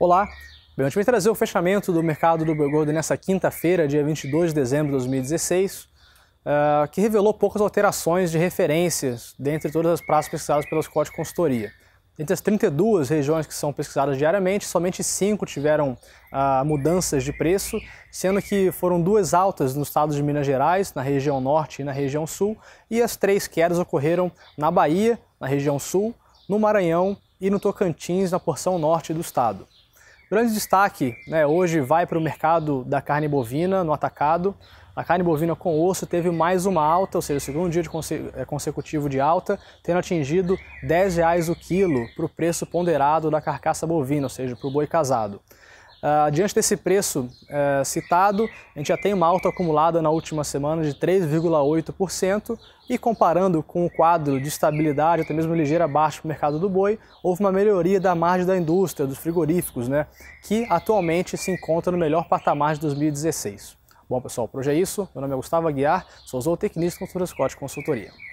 Olá, bem, a gente vai trazer o fechamento do mercado do boi gordo nessa quinta-feira, dia 22 de dezembro de 2016, uh, ah, que revelou poucas alterações de referências dentre todas as praças pesquisadas pela Scott Consultoria. Entre as 32 regiões que são pesquisadas diariamente, somente 5 tiveram ah, mudanças de preço, sendo que foram duas altas no estado de Minas Gerais, na região norte e na região sul, e as três quedas ocorreram na Bahia, na região sul, no Maranhão e no Tocantins, na porção norte do estado. Grande destaque, né, hoje vai para o mercado da carne bovina no atacado. A carne bovina com osso teve mais uma alta, ou seja, o segundo dia de conse eh, consecutivo de alta, tendo atingido R$ 10 o quilo para o preço ponderado da carcaça bovina, ou seja, para o boi casado. Uh, diante desse preço uh, citado, a gente já tem uma alta acumulada na última semana de 3,8% e comparando com o quadro de estabilidade, até mesmo ligeira baixa para o mercado do boi, houve uma melhoria da margem da indústria, dos frigoríficos, né, que atualmente se encontra no melhor patamar de 2016. Bom pessoal, por hoje é isso. Meu nome é Gustavo Aguiar, sou zootecnista com Consultora Scott Consultoria.